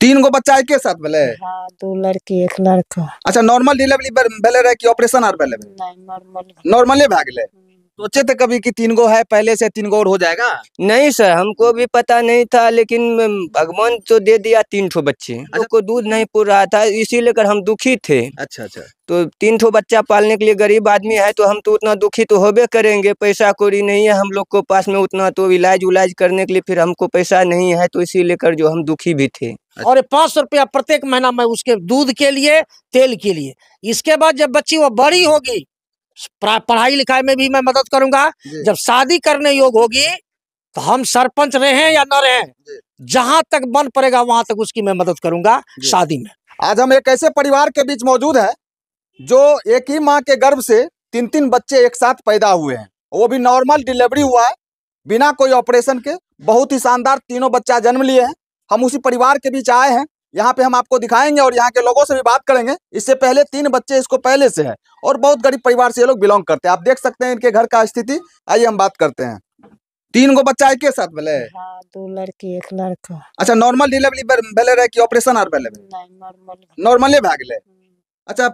तीन गो बच्चा एक साथ भले हाँ, दो लड़की एक लड़का अच्छा नॉर्मल डिलीवरी भले रहे कि ऑपरेशन आर भले नॉर्मल नॉर्मले भाग ले सोचे थे कभी कि तीन गो है पहले से तीन गो और हो जाएगा नहीं सर हमको भी पता नहीं था लेकिन भगवान तो दे दिया तीन ठो बच्चे अच्छा। को दूध नहीं पुर रहा था इसी लेकर हम दुखी थे अच्छा अच्छा तो तीन ठो बच्चा पालने के लिए गरीब आदमी है तो हम तो उतना दुखी तो होबे करेंगे पैसा कोरी नहीं है हम लोग को पास में उतना तो इलाज उलाज करने के लिए फिर हमको पैसा नहीं है तो इसी लेकर जो हम दुखी भी थे और पांच सौ रुपया प्रत्येक महीना मैं उसके दूध के लिए तेल के लिए इसके बाद जब बच्ची वो बड़ी होगी पढ़ाई लिखाई में भी मैं मदद करूंगा जब शादी करने योग होगी तो हम सरपंच रहे या न रहे जहां तक बन पड़ेगा वहां तक उसकी मैं मदद करूंगा शादी में आज हम एक ऐसे परिवार के बीच मौजूद है जो एक ही माँ के गर्भ से तीन तीन बच्चे एक साथ पैदा हुए हैं वो भी नॉर्मल डिलीवरी हुआ है बिना कोई ऑपरेशन के बहुत ही शानदार तीनों बच्चा जन्म लिए हैं हम उसी परिवार के बीच आए हैं यहाँ पे हम आपको दिखाएंगे और यहाँ के लोगों से भी बात करेंगे इससे पहले तीन बच्चे इसको पहले से है और बहुत गरीब परिवार से ये लोग बिलोंग करते हैं आप देख सकते हैं इनके घर का स्थिति आइए हम बात करते हैं तीन गो बच्चा एक साथ भले हाँ, दो लड़की एक लड़का अच्छा नॉर्मल डिलीवरी रहे ऑपरेशन आर भले नॉर्मले भाग गए अच्छा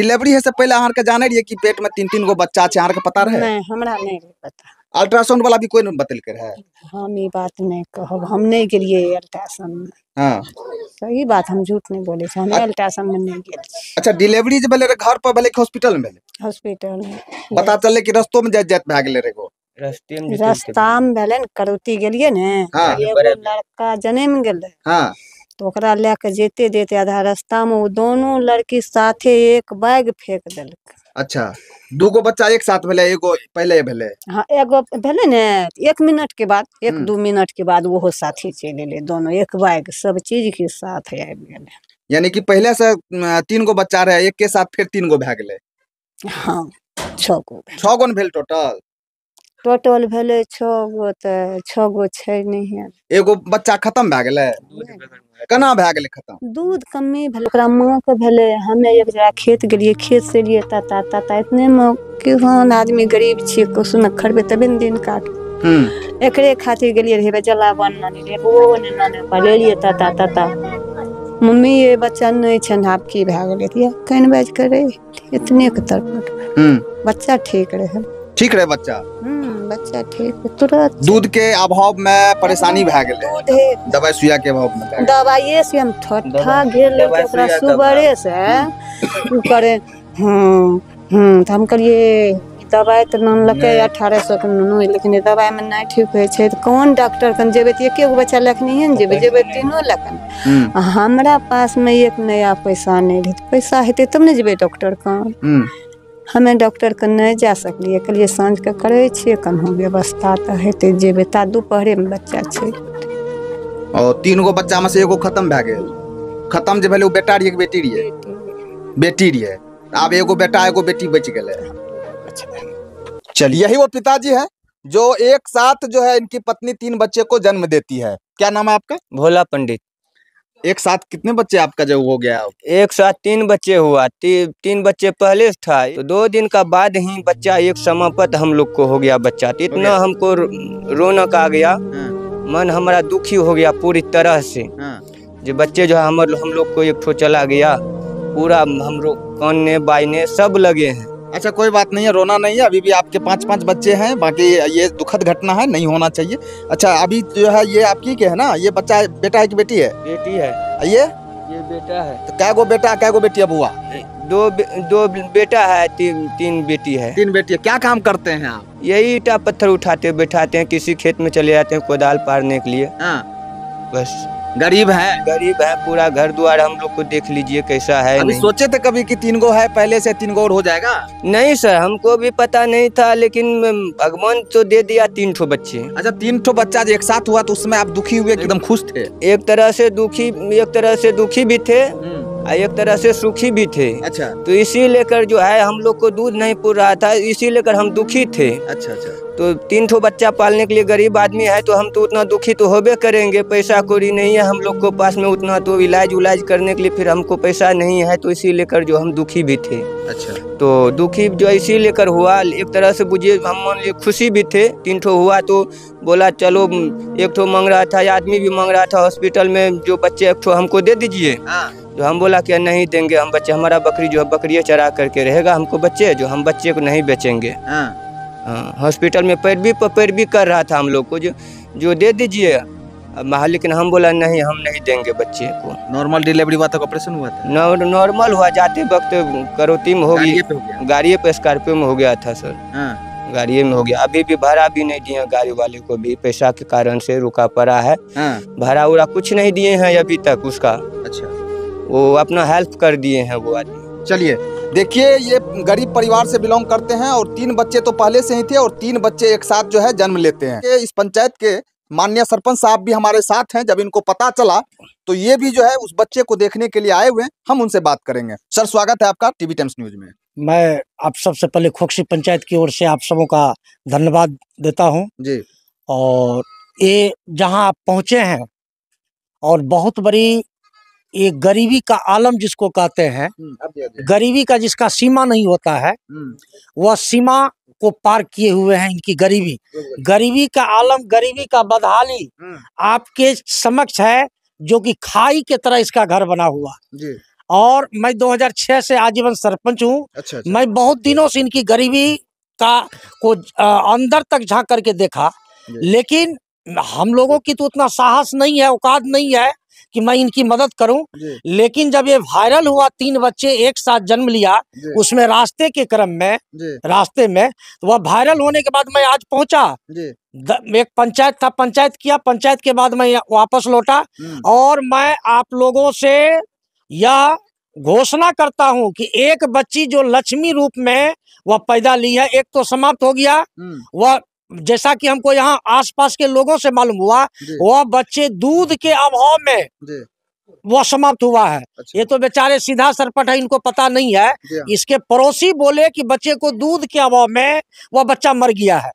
डिलीवरी है से पहले अहर के जाने रही की पेट में तीन तीन गो बच्चा छै अहर के पता रहे हमरा नहीं पता अल्ट्रासाउंड वाला भी कोई नहीं बतल कर है हम ही बात नहीं कहो हम नहीं के लिए अल्ट्रासाउंड में हाँ तो बात हम झूठ नहीं बोले हम अल्ट्रासाउंड में नहीं गए अच्छा डिलीवरी जे भले घर पर भले हॉस्पिटल में हॉस्पिटल में पता चले कि रस्तों में जात जात भाग ले रहे को रास्ता में भले ने करौती गेलिए ने हाँ। एगो लड़का जन्म गेले हां तो ओकरा लेके जेते जेते आधा रास्ता में वो दोनों लड़की साथे एक बैग फेंक देलक अच्छा दू गो बच्चा एक साथ भेले एगो पहले भले हाँ एगो भले ने एक मिनट के बाद एक हम्म। दू मिनट के बाद वो साथी चलि एलै दोनों एक बाइक सब चीज के साथ आबि गेलै यानी कि पहले से तीन गो बच्चा रहे एक के साथ फिर तीन गो भए गेलै हाँ छओ गो छओ गो भेल टोटल टोटल भेलै छो गो तऽ छओ गो छै नहिए एगो बच्चा खत्म भए गेलै केना भए गेलै खत्म दूध कमी भेलै ओकरा माँके भेलै हमे एक जगह खेत गेलियै खेत से एलियै ताता ताता इतनेमे केहन आदमी गरीब छियै कुछ नहि खरबै तबे ने दिन काटबै हम्म। एकरे खातिर गेलियै रहै जलावन नानी रे ओ नानी पलेलियै ताता ताता मम्मी ये बच्चा नहीं छन आप की भए गेलै तऽ कानि बाजि कऽ रहै इतनेक तरफ हम्म। बच्चा ठीक रहे ठीक रहे बच्चा हम्म। बच्चा ठीक तुरंत दूध के अभाव में परेशानी भाग गए दवाई सुइया के अभाव में दवाई से हम ठठा गेल ओकरा सुबरे से उ करे हम्म, हम्म, हम हम त हम करिए दवाई तो नन लके 1800 के नूनो लेकिन दवाई में नहीं ठीक होय छै त कोन डॉक्टर कन जेबै तऽ एक गो बच्चा लखनिए हन जेबे जेबे तीनो लखन हम्म। हमरा पास में एक नया पैसा नहि रहै पैसा हेतै तब ने जेबे डॉक्टर कन हमे डॉक्टर के नहीं जा सकलिए सकलियै साँझ के करे छे कनहु व्यवस्था तो हेतु जेबे ता दोपहरे में बच्चा छे और तीन गो बच्चा में से एगो खत्म भ गेल खत्म जे भेलै बेटा रहियै बेटी रहियै बेटी रहियै आब एगो बेटा एगो बेटी बच गए चलिए यही वो पिताजी है जो एक साथ जो है इनकी पत्नी तीन बच्चे को जन्म देती है क्या नाम है आपका भोला पंडित एक साथ कितने बच्चे आपका जो हो गया एक साथ तीन बच्चे हुआ ती, तीन बच्चे पहले था तो दो दिन का बाद ही बच्चा एक समापत हम लोग को हो गया बच्चा तो इतना हमको रौनक आ गया हाँ। मन हमारा दुखी हो गया पूरी तरह से हाँ। जो बच्चे जो है हम लोग को एक ठो चला गया पूरा हम लोग कानने बाइने सब लगे हैं अच्छा कोई बात नहीं है रोना नहीं है अभी भी आपके पाँच पाँच बच्चे हैं बाकी ये दुखद घटना है नहीं होना चाहिए अच्छा अभी जो है ये आपकी के है ना ये बच्चा है, बेटा है की बेटी है बेटी है ये ये बेटा है तो कै गो बेटा कै गो बेटी बुआ दो बे, दो बेटा है तीन तीन बेटी है तीन बेटी है क्या काम करते हैं आप यही ईटा पत्थर उठाते बैठाते हैं किसी खेत में चले जाते हैं कोदाल पारने के लिए हाँ बस गरीब है गरीब है पूरा घर द्वार हम लोग को देख लीजिए कैसा है अभी सोचे थे कभी कि तीन गो है पहले से तीन गो और हो जाएगा नहीं सर हमको भी पता नहीं था लेकिन भगवान तो दे दिया तीन ठो बच्चे अच्छा तीन ठो बच्चा एक साथ हुआ तो उसमें आप दुखी हुए एकदम खुश थे एक तरह से दुखी एक तरह से दुखी भी थे हम्म। और एक तरह से सुखी भी थे अच्छा तो इसी लेकर जो है हम लोग को दूध नहीं पुर रहा था इसी लेकर हम दुखी थे अच्छा अच्छा तो तीन ठो बच्चा पालने के लिए गरीब आदमी है तो हम तो उतना दुखी तो होबे करेंगे पैसा कौड़ी नहीं है हम लोग को पास में उतना तो इलाज उलाज करने के लिए फिर हमको पैसा नहीं है तो इसी लेकर जो हम दुखी भी थे अच्छा तो दुखी जो इसी लेकर हुआ एक तरह से बुझिए हम मान लिए खुशी भी थे तीन ठो हुआ तो बोला चलो एक ठो मांग रहा था आदमी भी मांग रहा था हॉस्पिटल में जो बच्चे एक ठो हमको दे दीजिए हाँ। तो हम बोला कि नहीं देंगे हम बच्चे हमारा बकरी जो है बकरी चरा करके रहेगा हमको बच्चे जो हम बच्चे को नहीं बेचेंगे हाँ। हॉस्पिटल हाँ, में पैरवी पर पैरवी कर रहा था हम लोग को जो जो दे दीजिए लेकिन हम बोला नहीं हम नहीं देंगे बच्चे को नॉर्मल डिलीवरी तो हुआ था ऑपरेशन हुआ था नॉर्मल हुआ जाते वक्त करोती में हो गई गाड़िए पे स्कॉर्पियो में हो गया था सर गाड़ी हाँ। गाड़िए में हो गया अभी भी भाड़ा भी नहीं दिए गाड़ी वाले को भी पैसा के कारण से रुका पड़ा है हाँ। भाड़ा उड़ा कुछ नहीं दिए हैं अभी तक उसका अच्छा वो अपना हेल्प कर दिए हैं वो आदमी चलिए देखिए ये गरीब परिवार से बिलोंग करते हैं और तीन बच्चे तो पहले से ही थे और तीन बच्चे एक साथ जो है जन्म लेते हैं इस पंचायत के मान्य सरपंच साहब भी हमारे साथ हैं जब इनको पता चला तो ये भी जो है उस बच्चे को देखने के लिए आए हुए हम उनसे बात करेंगे सर स्वागत है आपका टीवी टाइम्स न्यूज में मैं आप सबसे पहले खोखसी पंचायत की ओर से आप सबों का धन्यवाद देता हूँ जी और ये जहाँ आप पहुँचे हैं और बहुत बड़ी ये गरीबी का आलम जिसको कहते हैं हम्म, हाँ हाँ गरीबी का जिसका सीमा नहीं होता है हम्म। वह सीमा को पार किए हुए हैं इनकी गरीबी गरीबी का आलम गरीबी का बदहाली हम्म। आपके समक्ष है जो कि खाई के तरह इसका घर बना हुआ और मैं 2006 से आजीवन सरपंच हूँ अच्छा, अच्छा। मैं बहुत दिनों से इनकी गरीबी का को अंदर तक झांक करके देखा लेकिन हम लोगों की तो उतना साहस नहीं है औकात नहीं है कि मैं इनकी मदद करूं लेकिन जब ये वायरल हुआ तीन बच्चे एक साथ जन्म लिया उसमें रास्ते के क्रम में रास्ते में तो वह वायरल होने के बाद मैं आज पहुंचा एक पंचायत था पंचायत किया पंचायत के बाद मैं वापस लौटा हम्म। और मैं आप लोगों से यह घोषणा करता हूं कि एक बच्ची जो लक्ष्मी रूप में वह पैदा ली है एक तो समाप्त हो गया हम्म। वह जैसा कि हमको यहाँ आसपास के लोगों से मालूम हुआ वह बच्चे दूध के अभाव में वह समाप्त हुआ है अच्छा। ये तो बेचारे सीधा सरपट है इनको पता नहीं है हाँ। इसके पड़ोसी बोले कि बच्चे को दूध के अभाव में वह बच्चा मर गया है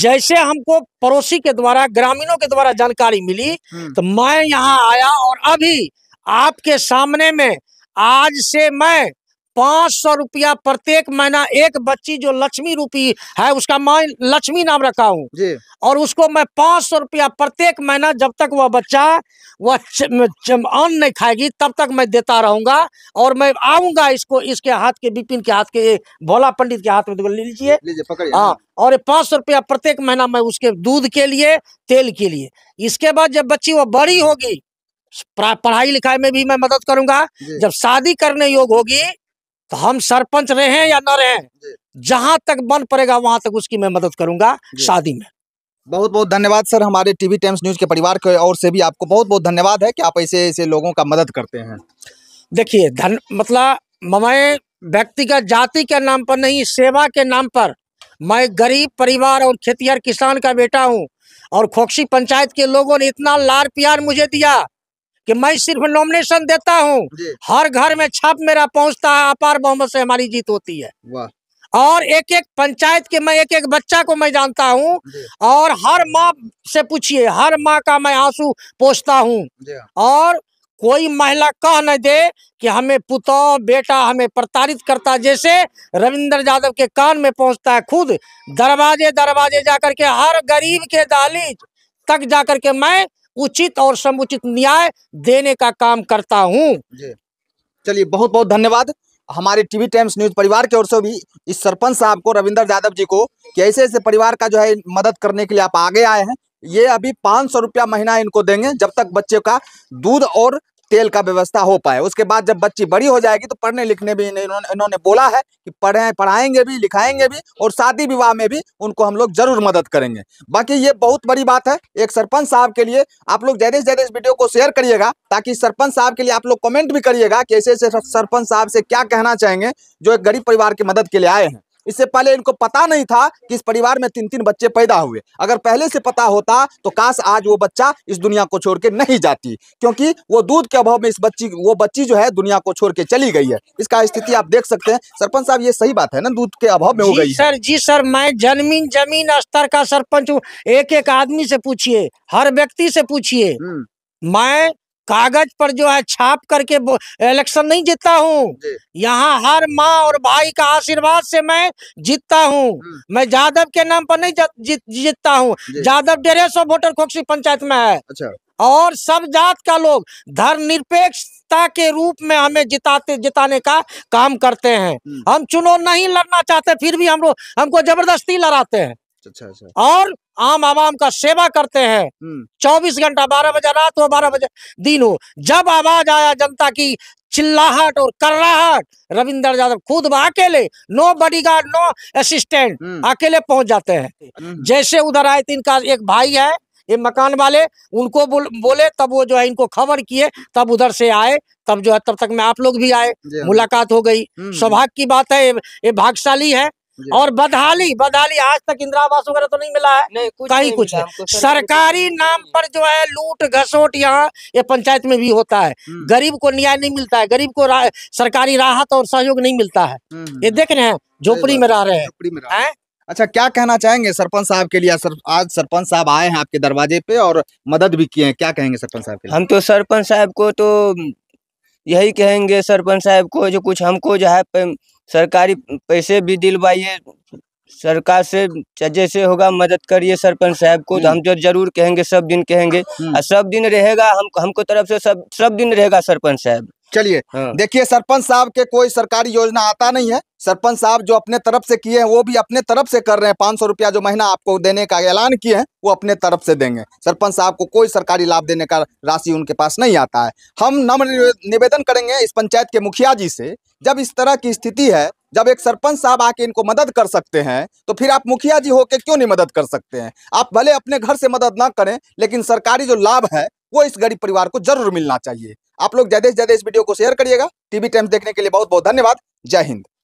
जैसे हमको पड़ोसी के द्वारा ग्रामीणों के द्वारा जानकारी मिली हम्म। तो मैं यहाँ आया और अभी आपके सामने में आज से मैं पाँच सौ रुपया प्रत्येक महीना एक बच्ची जो लक्ष्मी रूपी है उसका मैं लक्ष्मी नाम रखा हूँ और उसको मैं पाँच सौ रुपया प्रत्येक महीना जब तक वह बच्चा वह अन्न नहीं खाएगी तब तक मैं देता रहूंगा और मैं आऊंगा इसको इसके हाथ के बिपिन के हाथ के भोला पंडित के हाथ में ले तो लीजिए हाँ और ये पाँच सौ रुपया प्रत्येक महीना मैं उसके दूध के लिए तेल के लिए इसके बाद जब बच्ची वह बड़ी होगी पढ़ाई लिखाई में भी मैं मदद करूंगा जब शादी करने योग होगी तो हम सरपंच रहे या न रहे जहां तक बन पड़ेगा वहां तक उसकी मैं मदद करूंगा शादी में बहुत बहुत धन्यवाद सर हमारे टीवी टाइम्स न्यूज के परिवार के और से भी आपको बहुत बहुत धन्यवाद है कि आप ऐसे ऐसे लोगों का मदद करते हैं देखिए धन मतलब मैं व्यक्तिगत जाति के नाम पर नहीं सेवा के नाम पर मैं गरीब परिवार और खेतिहर किसान का बेटा हूँ और खोक्सी पंचायत के लोगों ने इतना लार प्यार मुझे दिया कि मैं सिर्फ नॉमिनेशन देता हूँ हर घर में छाप मेरा पहुंचता है अपार बहुमत से हमारी जीत होती है और एक एक पंचायत के मैं एक एक बच्चा को मैं जानता हूँ और हर माँ से पूछिए हर माँ का मैं आंसू पोसता हूँ हाँ। और कोई महिला कह न दे कि हमें पुतौ बेटा हमें प्रताड़ित करता जैसे रविंद्र यादव के कान में पहुंचता है खुद दरवाजे दरवाजे जाकर के हर गरीब के दहलीज तक जाकर के मैं उचित और समुचित न्याय देने का काम करता हूँ चलिए बहुत बहुत धन्यवाद हमारे टीवी टाइम्स न्यूज परिवार की ओर से भी इस सरपंच साहब को रविंदर यादव जी को कि ऐसे ऐसे परिवार का जो है मदद करने के लिए आप आगे आए हैं ये अभी पाँच सौ रुपया महीना इनको देंगे जब तक बच्चे का दूध और तेल का व्यवस्था हो पाए उसके बाद जब बच्ची बड़ी हो जाएगी तो पढ़ने लिखने भी इन्होंने इन्होंने बोला है कि पढ़े पढ़ाएंगे भी लिखाएंगे भी और शादी विवाह में भी उनको हम लोग जरूर मदद करेंगे बाकी ये बहुत बड़ी बात है एक सरपंच साहब के लिए आप लोग जैसे जैसे इस वीडियो को शेयर करिएगा ताकि सरपंच साहब के लिए आप लोग कॉमेंट भी करिएगा कि ऐसे ऐसे सरपंच साहब से क्या कहना चाहेंगे जो एक गरीब परिवार की मदद के लिए आए हैं इससे पहले इनको पता नहीं था कि इस परिवार में तीन तीन बच्चे पैदा हुए अगर पहले से पता होता तो काश आज वो बच्चा इस दुनिया को छोड़ के नहीं जाती क्योंकि वो दूध के अभाव में इस बच्ची वो बच्ची जो है दुनिया को छोड़ के चली गई है इसका स्थिति आप देख सकते हैं सरपंच साहब ये सही बात है ना दूध के अभाव में हो गई सर जी सर मैं जमीन जमीन स्तर का सरपंच हूँ एक एक आदमी से पूछिए हर व्यक्ति से पूछिए हम्म। मैं कागज पर जो है छाप करके इलेक्शन नहीं जीतता हूँ यहाँ हर माँ और भाई का आशीर्वाद से मैं जीतता हूँ हम्म। मैं यादव के नाम पर नहीं जीत, जीतता हूँ यादव डेढ़ सौ वोटर खोक्सी पंचायत में है अच्छा। और सब जात का लोग धर्म निरपेक्षता के रूप में हमें जिताते जिताने का काम करते हैं हम्म। हम चुनाव नहीं लड़ना चाहते फिर भी हम लोग हमको जबरदस्ती लड़ाते हैं अच्छा अच्छा और आम आवाम का सेवा करते हैं हम्म। चौबीस घंटा बारह बजे रात हो बारह बजे दिन हो जब आवाज आया जनता की चिल्लाहट और कर्राहट रविंदर यादव खुद अकेले no bodyguard no assistant अकेले पहुंच जाते हैं हम्म। जैसे उधर आए थे इनका एक भाई है ये मकान वाले उनको बोले तब वो जो है इनको खबर किए तब उधर से आए तब जो है तब तक में आप लोग भी आए हाँ। मुलाकात हो गई हम्म। सौभाग्य की बात है ये भागशाली है और बदहाली बदहाली आज तक इंदिरा आवास वगैरह तो नहीं मिला है नहीं, कुछ नहीं कुछ है तो सरकारी नाम पर जो है लूट घसोट यहाँ ये पंचायत में भी होता है हम्म। गरीब को न्याय नहीं मिलता है गरीब को रा, सरकारी राहत और सहयोग नहीं मिलता है हम्म, हम्म, ये देख रहे हैं झोपड़ी में रह रहे हैं अच्छा क्या कहना चाहेंगे सरपंच साहब के लिए आज सरपंच साहब आए हैं आपके दरवाजे पे और मदद भी किए हैं क्या कहेंगे सरपंच साहब के लिए? हम तो सरपंच साहब को तो यही कहेंगे सरपंच साहब को जो कुछ हमको जो है सरकारी पैसे भी दिलवाइए सरकार से जैसे होगा मदद करिए सरपंच साहब को हम्म। हम जो जरूर कहेंगे सब दिन कहेंगे हम्म। और सब दिन रहेगा हम हमको तरफ से सब सब दिन रहेगा सरपंच साहब चलिए हाँ। देखिए सरपंच साहब के कोई सरकारी योजना आता नहीं है सरपंच साहब जो अपने तरफ से किए हैं वो भी अपने तरफ से कर रहे हैं पांच सौ रुपया जो महीना आपको देने का ऐलान किए हैं वो अपने तरफ से देंगे सरपंच साहब को कोई सरकारी लाभ देने का राशि उनके पास नहीं आता है हम नम्र निवेदन करेंगे इस पंचायत के मुखिया जी से जब इस तरह की स्थिति है जब एक सरपंच साहब आके इनको मदद कर सकते हैं तो फिर आप मुखिया जी होके क्यों नहीं मदद कर सकते हैं आप भले अपने घर से मदद ना करें लेकिन सरकारी जो लाभ है वो इस गरीब परिवार को जरूर मिलना चाहिए आप लोग ज्यादा से ज्यादा इस वीडियो को शेयर करिएगा टीवी टाइम्स देखने के लिए बहुत बहुत धन्यवाद जय हिंद